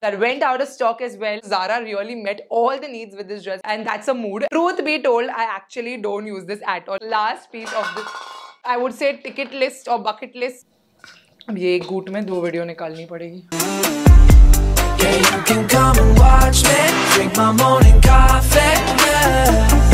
that went out of stock as well. Zara really met all the needs with this dress and that's a mood. Truth be told, I actually don't use this at all. Last piece of this, I would say ticket list or bucket list. अब ये एक गूट में दो video निकालनी पड़ेगी yeah.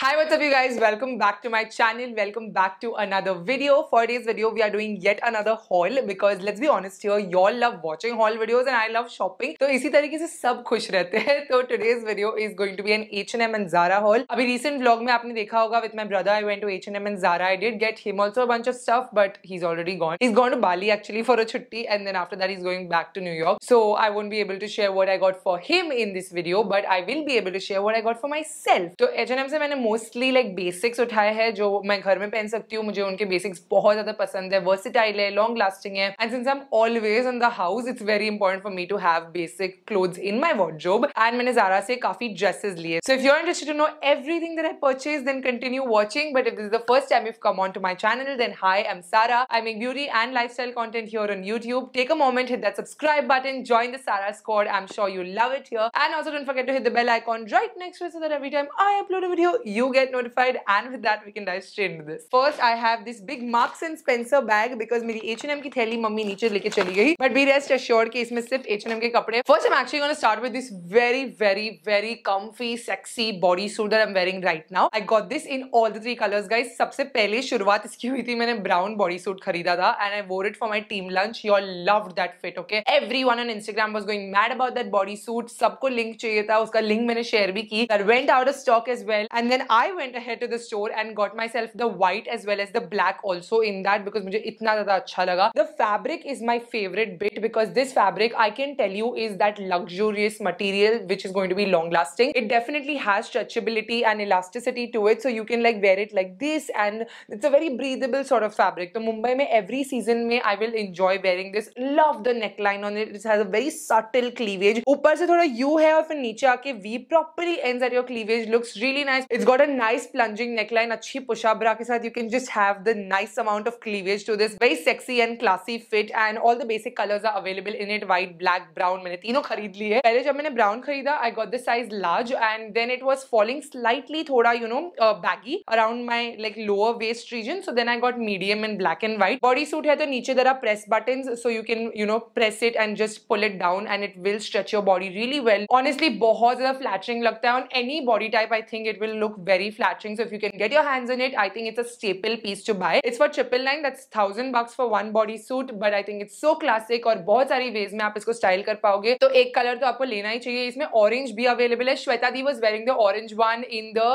Hi, what's up you guys? Welcome back to my channel. Welcome back to another video. For today's video, we are doing yet another haul because let's be honest here, y'all love watching haul videos and I love shopping. So इसी तरीके से सब खुश रहते हैं So today's video is going to be an H&M and Zara haul. अभी recent vlog में आपने देखा होगा with my brother I went to H&M and Zara. I did get him also a bunch of stuff but he's already gone. He's gone to Bali actually for a chutti and then after that he's going back to New York. So I won't be able to share what I got for him in this video but I will be able to share what I got for myself. So H&M से mostly like basics उठाए हैं जो मैं घर में पहन सकती हूँ मुझे उनके बेसिक्स बहुत ज़्यादा पसंद है वर्सिटाइल है लॉन्ग लास्टिंग है and since I am always in the house it's very important for me to have basic clothes in my wardrobe and मैंने जारा से काफी ड्रेसेस लिए so if you are interested to know everything that I purchase then continue watching but if this the first time you come on to my channel, then hi, I'm Sara. I make beauty and lifestyle content here on YouTube. Take a moment, hit that subscribe button, join the Sara squad. I'm sure you love it here. And also don't forget to hit the bell icon right next to it so that every time I upload a video, you get notified and with that we can dive straight into this. First I have this big Marks and Spencer bag because meri H&M ki thaili mummy niche leke chali gayi but be rest assured ki isme sirf H&M ke kapde hain First I'm actually going to start with this very very very comfy sexy bodysuit that I'm wearing right now. I got this in all the three colors guys. sabse pehle shuruaat iski hui thi maine brown body suit खरीदा था and I wore it for my team lunch you all love that fit okay everyone on Instagram was going mad about that body suit सबको link चाहिए था उसका link मैंने share भी की went out of stock as well and then I went ahead to the store and got myself the white as well as the black also in that because मुझे इतना ज़्यादा अच्छा लगा the fabric is my favorite bit because this fabric I can tell you is that luxurious material which is going to be long lasting it definitely has stretchability and elasticity to it so you can like wear it like this and it's a very breathable sort of fabric So Mumbai me every season I will enjoy wearing this love the neckline on it it has a very subtle cleavage ऊपर से थोड़ा U है और फिर नीचे आके V properly ends at your cleavage looks really nice it's got got a nice plunging neckline, cheap push-up bra saath. You can just have the nice amount of cleavage to this. Very sexy and classy fit and all the basic colors are available in it. White, black, brown. मैंने तीनों खरीद लिए. पहले जब मैंने brown खरीदा, I got the size large and then it was falling slightly thoda, you know, uh, baggy around my like lower waist region. So then I got medium in black and white. Bodysuit hai to niche there are press buttons. So you can, you know, press it and just pull it down and it will stretch your body really well. Honestly, बहुत ज़्यादा flattering लगता है on any body type. I think it will look very flattering. So if you can get your hands on it, I think it's a staple piece to buy. It's for triple nine. That's thousand bucks for one bodysuit. But I think it's so classic or. बहुत सारी ways में आप इसको style कर पाओगे. तो एक color तो आपको लेना ही चाहिए. इसमें orange भी available है. Shweta Di was wearing the orange one in the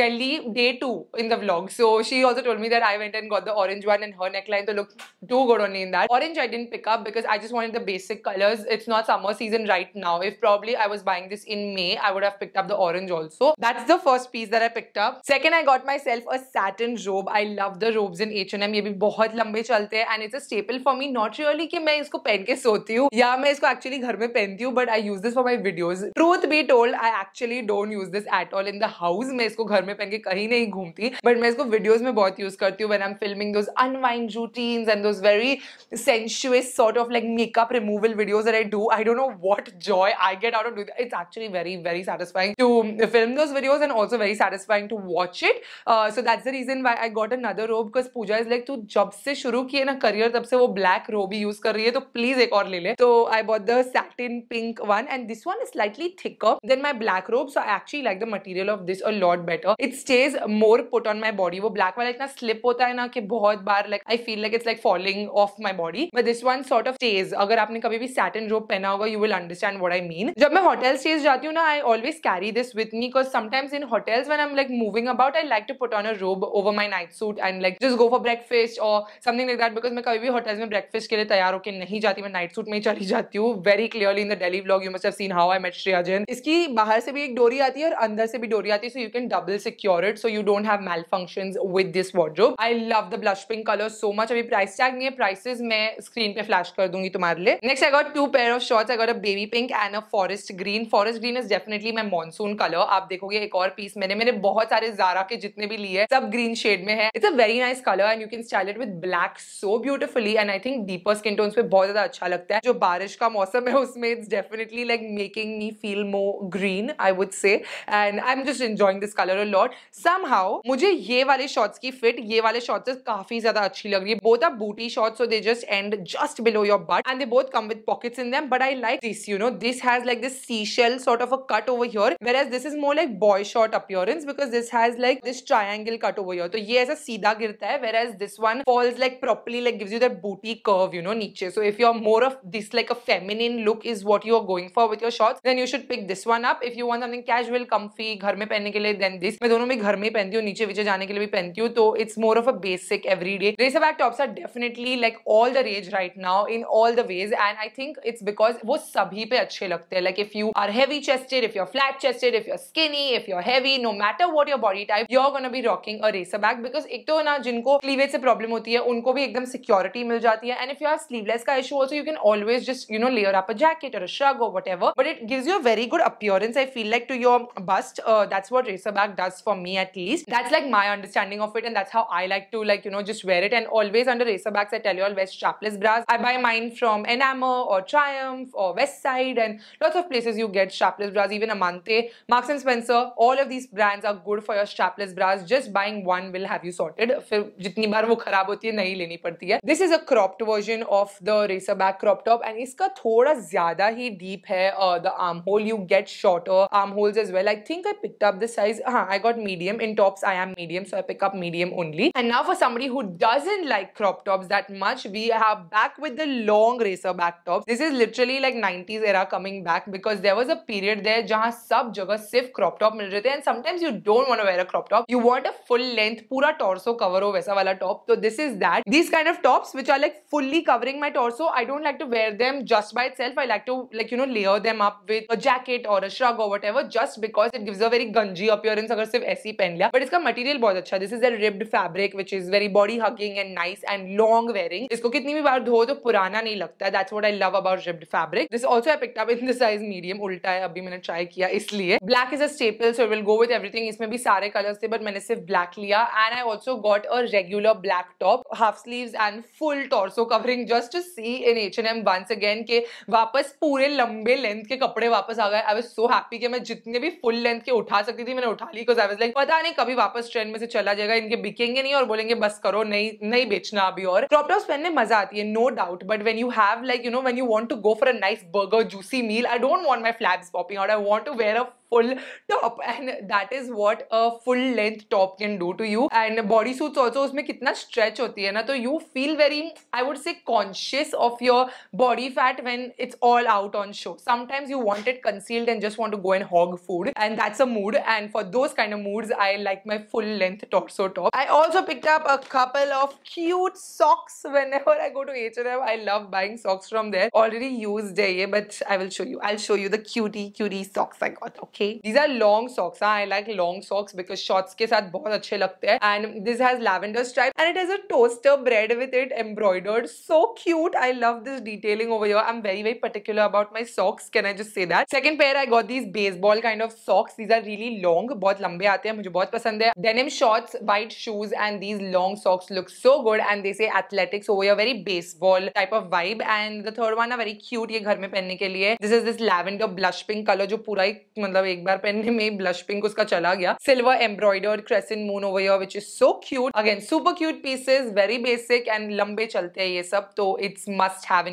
Delhi day two in the vlog. So she also told me that I went and got the orange one and her neckline to look too good only in that. Orange I didn't pick up because I just wanted the basic colors. It's not summer season right now. If probably I was buying this in May, I would have picked up the orange also. That's the first piece that I picked up. Second, I got myself a satin robe. I love the robes in H&M. ये भी बहुत लंबे चलते हैं and it's a staple for me. Not really कि मैं इसको पहन के सोती हूँ या मैं इसको actually घर में पहनती हूँ but I use this for my videos. Truth be told, I actually don't use this at all in the house. मैं इसको घर में पहन के कहीं नहीं घूमती but मैं इसको videos में बहुत use करती हूँ when I'm filming those unwind routines and those very sensuous sort of like makeup removal videos that I do. I don't know what joy I get out of doing that. It's actually very, very satisfying to film those videos and also very satisfying satisfying to watch it. Uh, so that's the reason why I got another robe because Pooja is like, तू जब से शुरू किए ना career तब से वो black रोब ही यूज कर रही है तो प्लीज एक और ले ले. So I bought the satin pink one and this one is slightly thicker than my black robe. So I actually like the material of this a lot better. It stays more put on my body. वो black वाला इतना slip होता है ना कि बहुत बार like I feel like it's like falling off my body. But this one sort of stays. अगर आपने कभी भी satin robe पहना होगा you will understand what I mean. जब मैं hotel stays जाती हूँ ना I always carry this with me because sometimes in hotels when I'm I'm like moving about, I like to put on a robe over my night suit and like just go for breakfast or something like that because मैं कभी भी hotels में breakfast के लिए तैयार होकर नहीं जाती मैं night suit में ही चली जाती हूँ very clearly in the Delhi vlog you must have seen how I met Shreya Jain इसकी बाहर से भी एक डोरी आती है और अंदर से भी डोरी आती है so you can double secure it so you don't have malfunctions with this wardrobe I love the blush pink color so much अभी price tag नहीं है prices मैं screen पे flash कर दूंगी तुम्हारे लिए next I got two pair of shorts I got a baby pink and a forest green forest green is definitely my monsoon color आप देखोगे एक और piece मैंने मैंने मैंने बहुत सारे जारा के जितने भी लिए सब ग्रीन शेड में है it's a very nice colour and you can style it with black so beautifully and I think deeper skin tones पे बहुत ज्यादा अच्छा लगता है जो बारिश का मौसम है उसमें it's definitely like making me feel more green I would say and I am just enjoying this colour a lot some मुझे ये वाले शॉर्ट्स की फिट ये वाले शॉर्ट्स काफी ज्यादा अच्छी लग रही है both are booty shorts so they just and just below your butt and they both come with pockets in them but I like this you know this has like this sea shell sort of a cut over here whereas this is more like boy short appearance happens because this has like this triangle cut over here. So ये ऐसा सीधा गिरता है whereas this one falls like properly like gives you that booty curve you know नीचे. So if you're more of this like a feminine look is what you're going for with your shorts then you should pick this one up. If you want something casual, comfy, घर में पहनने के लिए then this. मैं दोनों में घर में पहनती हूँ नीचे विचे जाने के लिए भी पहनती हूँ तो it's more of a basic everyday. These Racerback tops are definitely like all the rage right now in all the ways and I think it's because वो सभी पे अच्छे लगते हैं like if you are heavy chested, if you're flat chested, if you're skinny, if you're heavy, no matter matter what your body type, you're gonna be rocking a racerback back because ek to na jinko cleavage se problem hoti hai, unko bhi ekdam security mil jati hai. And if you have sleeveless ka issue also, you can always just you know layer up a jacket or a shrug or whatever. But it gives you a very good appearance. I feel like to your bust, uh, that's what racerback does for me at least. That's like my understanding of it, and that's how I like to like you know just wear it. And always under racerbacks. I tell you all wear strapless bras. I buy mine from Enamor or Triumph or Westside and lots of places you get strapless bras. Even Amante, Marks and Spencer, all of these brands brands are good for your strapless bras. Just buying one will have you sorted. फिर जितनी बार वो खराब होती है नहीं लेनी पड़ती है this is a cropped version of the racer back crop top and इसका थोड़ा ज्यादा ही डीप है the arm hole you get shorter arm holes as well I think I picked up the size हाँ I got medium in tops I am medium so I pick up medium only and now for somebody who doesn't like crop tops that much we have back with the long racer back tops this is literally like 90s era coming back because there was a period there जहां सब जगह सिर्फ crop top मिल रहे थे and sometimes you don't want to wear a crop top, you want a full length, pura torso cover ho vesa wala top. So this is that. These kind of tops, which are like fully covering my torso, I don't like to wear them just by itself. I like to like, you know, layer them up with a jacket or a shrug or whatever, just because it gives a very gunji appearance agar sif aisi pen liya. But it's material bahut acha. This is a ribbed fabric, which is very body hugging and nice and long wearing. This kitni bhi baar dho, to purana nahi lagta. That's what I love about ribbed fabric. This also I picked up in the size medium. Ulta hai, abhi maine try kiya, isliye. Black is a staple, so it will go with everything think इसमें भी सारे colours थे but मैंने सिर्फ black लिया and I also got a regular black top half sleeve and full torso covering just to see in H and M once again के वापस पूरे लंबे लेंथ के कपड़े वापस आ गए आई वॉज सो हैप्पी कि मैं जितने भी फुल लेंथ के उठा सकती थी मैंने उठा ली बिकॉज आई वॉज लाइक पता नहीं कभी वापस ट्रेन में से चला जाएगा इनके बिकेंगे नहीं और बोलेंगे बस करो नहीं नहीं बेचना अभी और क्रॉप टॉप पहनने मजा आती है no doubt but when you have like you know when you want to go for a nice burger juicy meal I don't want my flags popping out I want to wear a full top and that is what a full length top can do to you and body suits also usme कितना stretch hoti hai na? So you feel very I would say conscious of your body fat when it's all out on show. Sometimes you want it concealed and just want to go and hog food and that's a mood and for those kind of moods I like my full length torso top. I also picked up a couple of cute socks whenever I go to H&M. I love buying socks from there. Already used day but I will show you. I'll show you the cutie cutie socks I got okay. They these are long socks I like long socks because shorts के साथ बहुत अच्छे लगते हैं and this has lavender stripe and it has a toaster bread with it embroidered so cute I love this detailing over your I am very very particular about my socks can I just say that second pair I got these baseball kind of socks these are really long बहुत लंबे आते हैं मुझे बहुत पसंद है denim shorts white shoes and these long socks look so good and this athletics over your very baseball type of vibe and the third one are very cute ये घर में पहनने के लिए this is this lavender blush pink colour जो पूरा ही मतलब एक बार पहनने में ब्लश पिंक उसका चला गया silver embroidered crescent moon over your which is so cute again super cute pieces very basic and लंबे चलते हैं ये सब तो it's must have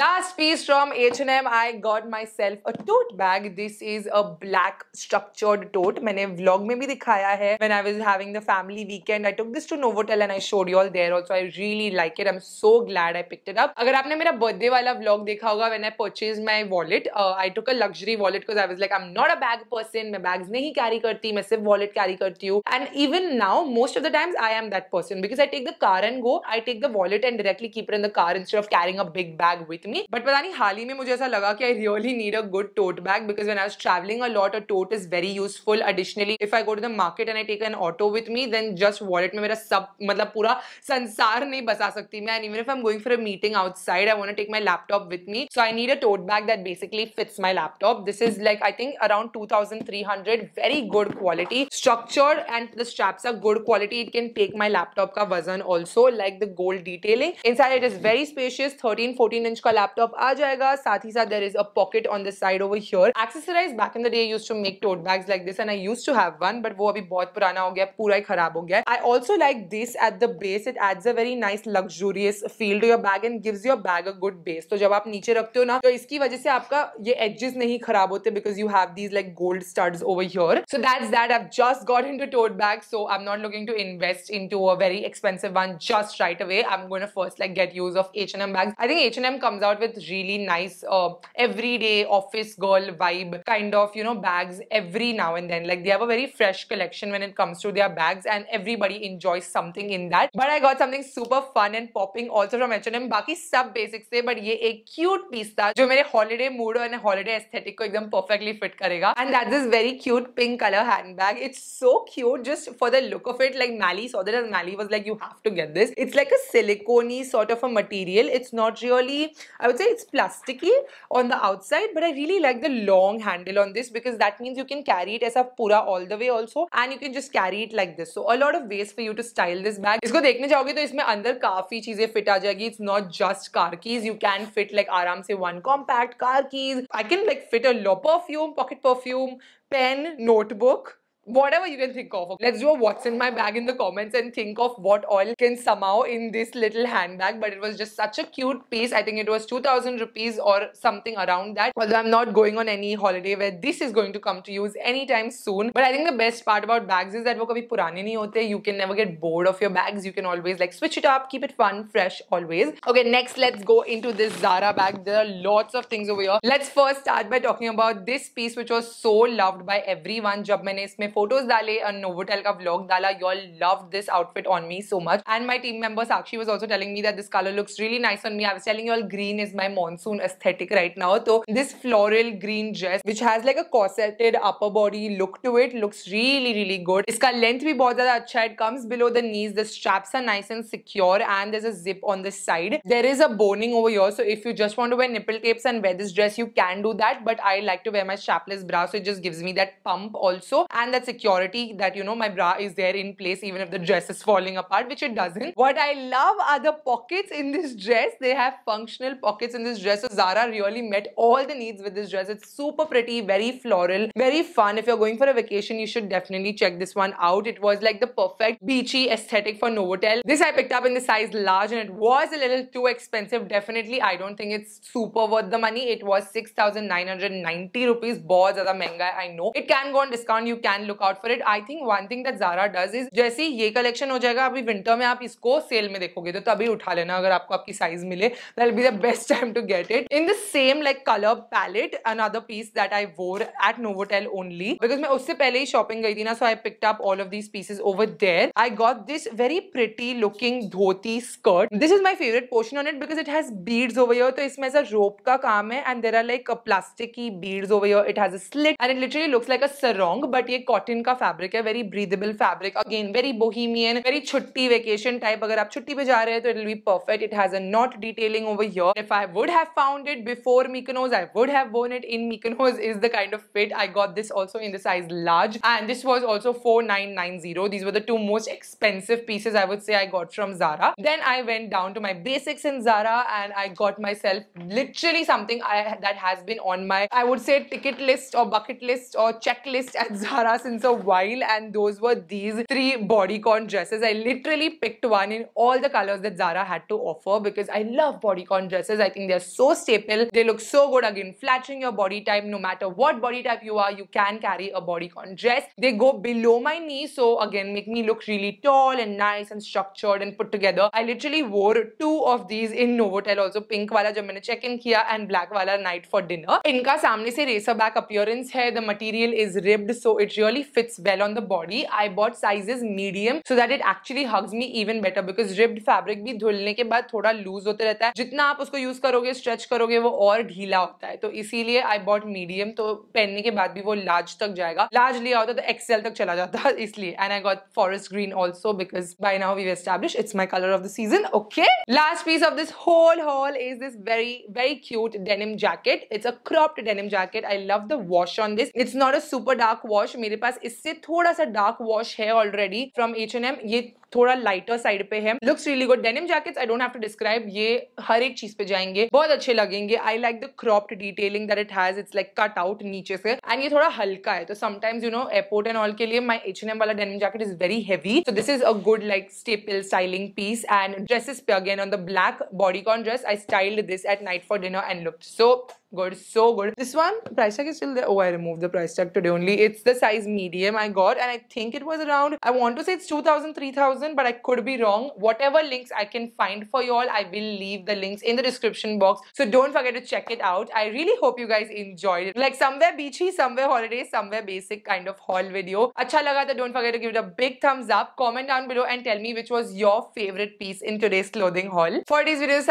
last piece from H and M I got myself a tote bag this is a black structured tote मैंने vlog में भी दिखाया है when I was having the family weekend I took this to Novotel and I showed you all also I really like it I am so glad I picked up अगर आपने मेरा birthday वाला vlog देखा होगा when I purchase my wallet I took a luxury wallet because I was like I am not a bag bag person मैं bags नहीं carry करती मैं सिर्फ वॉलेट कैरी करती हूँ and even now most of the times I am that person because I take the car and go I take the wallet and directly keeper in the car instead of carrying a big bag with me but पता नहीं हाल ही में मुझे ऐसा लगा कि I really need a good tote bag because when I travelling a lot a tote is very useful additionally if I go to the market and I take an auto with me then just wallet में मेरा सब मतलब पूरा संसार नहीं बसा सकती मैं even if I am going for a meeting outside I want take my laptop with me so I need a tote bag that basically fits my laptop this is like I think around 2300 very good quality structure and the straps are good quality it can take my laptop ka वजन also like the gold detailing inside it is very spacious 13 14 inch ka laptop aa jayega sath hi sath there is a pocket on the side over here accessories back in the day I used to make tote bags like this and I used to have one but wo abhi bahut purana ho gaya pura hi kharab ho gaya I also like this at the base it adds a very nice luxurious feel to your bag and gives your bag a good base तो jab aap niche rakhte ho na to iski wajah se aapka ye edges nahi kharab hote because you have these like like gold studs over here. So that's that. I've just got into tote bags. So I'm not looking to invest into a very expensive one just right away. I'm going to first like get use of H&M bags. I think H&M comes out with really nice uh, everyday office girl vibe kind of, you know, bags every now and then. Like they have a very fresh collection when it comes to their bags and everybody enjoys something in that. But I got something super fun and popping also from H&M. Baki sub basics but ye a cute piece piece था जो holiday holiday mood और holiday aesthetic को एकदम perfectly fit करेगा and that's this very cute pink color handbag. It's so cute just for the look of it. Like Mally saw that and Mally was like, you have to get this. It's like a silicone sort of a material. It's not really, I would say it's plasticky on the outside, but I really like the long handle on this because that means you can carry it as a pura all the way also and you can just carry it like this. So a lot of ways for you to style this bag. इसको देखने जाओगे तो इसमें अंदर काफी चीजें fit आ जाएगी. It's not just car keys. You can fit like aram से one compact car keys. I can like fit a lot perfume, pocket perfume perfume, pen, notebook whatever you can think of. Let's do a what's in my bag in the comments and think of what all can somehow in this little handbag. But it was just such a cute piece. I think it was 2000 rupees or something around that. Although I'm not going on any holiday where this is going to come to use anytime soon. But I think the best part about bags is that wo kabhi purane nahi hote. You can never get bored of your bags. You can always like switch it up, keep it fun, fresh always. Okay, next let's go into this Zara bag. There are lots of things over here. Let's first start by talking about this piece which was so loved by everyone. Jab maine isme photos डाले Novotel का vlog डाला you all love this outfit on me so much and my team member Sakshi was also telling me that this colour looks really nice on me I telling you all green is my monsoon aesthetic right now तो this floral green dress which has like a corseted upper body look to it looks really really good इसका length भी बहुत ज्यादा अच्छा है it comes below the knees the straps are nice and secure and there's a zip on the side. There is a boning over here. So if you just want to wear nipple tapes and wear this dress, you can do that. But I like to wear my strapless bra. So it just gives me that pump also. And that's that security that, you know, my bra is there in place even if the dress is falling apart, which it doesn't. What I love are the pockets in this dress. They have functional pockets in this dress. So Zara really met all the needs with this dress. It's super pretty, very floral, very fun. If you're going for a vacation, you should definitely check this one out. It was like the perfect beachy aesthetic for Novotel. This I picked up in the size large and it was a little too expensive. Definitely, I don't think it's super worth the money. It was 6,990 rupees. Bahut zyada mehanga, I know. It can go on discount. You can look out for it I think one thing that Zara does is जैसे ये collection हो जाएगा अभी winter में आप इसको cell में देखोगे तो तभी उठा लेना अगर आपको आपकी साइज मिले that be the best time to get it in the same like colour palette another piece that I wore at Novotel only because मैं उससे पहले ही शॉपिंग गई थी ना so I picked up all of these pieces over there I got this very pretty looking dhoti skirt this is my favourite portion on it because it has beads over your तो इसमें ऐसा rope का काम है and there are like plastic की beads over your it has slit and it literally looks like a sarong but ये cotton cotton का fabric है very breathable fabric again very bohemian very छुट्टी वेकेशन टाइप अगर आप छुट्टी पे जा रहे हैं तो it will be perfect it has a knot detailing over your if I would have found it before Mykonos I would have worn it in Mykonos is the kind of fit I got this also in the size large and this was also 4990 these were the two most expensive pieces I would say I got from Zara then I went down to my basics in Zara and I got myself literally something that has been on my I would say ticket list or bucket list or checklist at Zara since a while and those were these three bodycon dresses. I literally picked one in all the colors that Zara had to offer because I love bodycon dresses. I think they're so staple. They look so good again, flattering your body type. No matter what body type you are, you can carry a bodycon dress. They go below my knee. So again, make me look really tall and nice and structured and put together. I literally wore two of these in Novotel also. Pink wala jab maine check-in kiya and black wala night for dinner. Inka samne se racerback appearance hai. The material is ribbed so it really really fits well on the body. I bought sizes medium so that it actually hugs me even better because ribbed fabric भी धुलने के बाद थोड़ा loose होते रहता है जितना आप उसको use करोगे stretch करोगे वो और ढीला होता है तो इसीलिए I bought medium तो पहनने के बाद भी वो large तक जाएगा large लिया होता तो XL तक चला जाता इसलिए and I got forest green also because by now we've established it's my color of the season okay last piece of this whole haul is this very very cute denim jacket it's a cropped denim jacket I love the wash on this it's not a super dark wash मेरे पास पास इससे थोड़ा सा dark wash है already from H and M ये थोड़ा lighter side पे है looks really good denim jacket I don't have to describe ये हर एक चीज पे जाएंगे बहुत अच्छे लगेंगे I like the cropped detailing that it has it's like cut out नीचे से एंड ये थोड़ा हल्का है तो sometimes you know airport and all के लिए माई एच एन एम वाला denim jacket is very heavy so this is a good like staple styling piece and dresses पे again on the black bodycon dress I styled this at night for dinner and look so good so good this one price tag is still there oh i removed the price tag today only it's the size medium i got and i think it was around i want to say it's 2000 3000 1000 but I could be wrong. Whatever links I can find for y'all, I will leave the links in the description box. So don't forget to check it out. I really hope you guys enjoyed it. Like somewhere beachy, somewhere holiday, somewhere basic kind of haul video. Acha laga tha, don't forget to give it a big thumbs up. Comment down below and tell me which was your favorite piece in today's clothing haul. For today's video,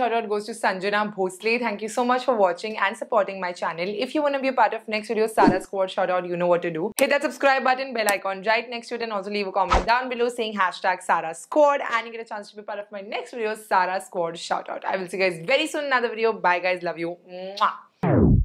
shout out goes to Sanjana Bhosle. Thank you so much for watching and supporting my channel. If you want to be a part of next video, Sarah Squad out, you know what to do. Hit that subscribe button, bell icon right next to it and also leave a comment down below saying hashtag hashtag Sara Squad and you get a chance to be part of my next video, Sarah Squad shoutout. I will see you guys very soon in another video. Bye guys, love you. Mwah.